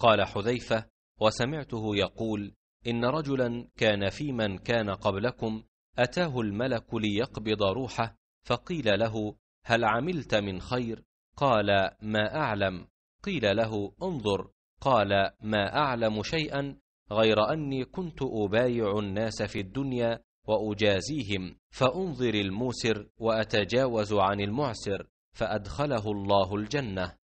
قال حذيفة وسمعته يقول إن رجلا كان في من كان قبلكم أتاه الملك ليقبض روحه فقيل له هل عملت من خير قال ما أعلم قيل له انظر قال ما أعلم شيئا غير أني كنت أبايع الناس في الدنيا وأجازيهم فأنظر الموسر وأتجاوز عن المعسر فأدخله الله الجنة